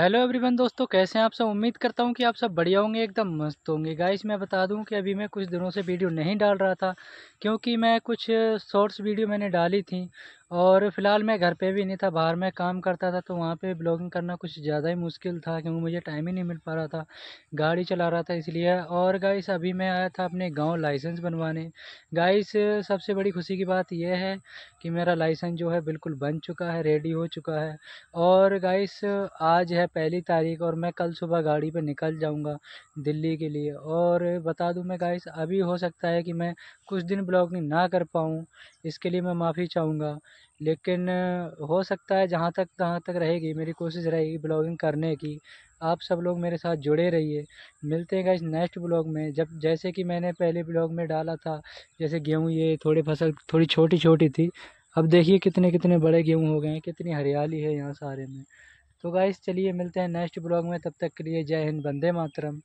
hello everyone दोस्तों कैसे हैं आप सब उम्मीद करता हूं कि आप सब बढ़िया होंगे एकदम मस्त होंगे गाइस मैं बता दूं कि अभी मैं कुछ दिनों से वीडियो नहीं डाल रहा था क्योंकि मैं कुछ शॉर्ट्स वीडियो मैंने डाली थी और फ़िलहाल मैं घर पे भी नहीं था बाहर में काम करता था तो वहाँ पे ब्लॉगिंग करना कुछ ज़्यादा ही मुश्किल था क्योंकि मुझे टाइम ही नहीं मिल पा रहा था गाड़ी चला रहा था इसलिए और गाइस अभी मैं आया था अपने गांव लाइसेंस बनवाने गाइस सबसे बड़ी खुशी की बात यह है कि मेरा लाइसेंस जो है बिल्कुल बन चुका है रेडी हो चुका है और गाइस आज है पहली तारीख और मैं कल सुबह गाड़ी पर निकल जाऊँगा दिल्ली के लिए और बता दूँ मैं गाइस अभी हो सकता है कि मैं कुछ दिन ब्लॉगिंग ना कर पाऊँ इसके लिए मैं माफ़ी चाहूँगा लेकिन हो सकता है जहाँ तक तहाँ तक रहेगी मेरी कोशिश रहेगी ब्लॉगिंग करने की आप सब लोग मेरे साथ जुड़े रहिए मिलते हैं इस नेक्स्ट ब्लॉग में जब जैसे कि मैंने पहले ब्लॉग में डाला था जैसे गेहूँ ये थोड़ी फसल थोड़ी छोटी छोटी थी अब देखिए कितने कितने बड़े गेहूँ हो गए हैं कितनी हरियाली है यहाँ सारे में तो गाइस चलिए मिलते हैं नेक्स्ट ब्लॉग में तब तक के लिए जय हिंद बंदे मातरम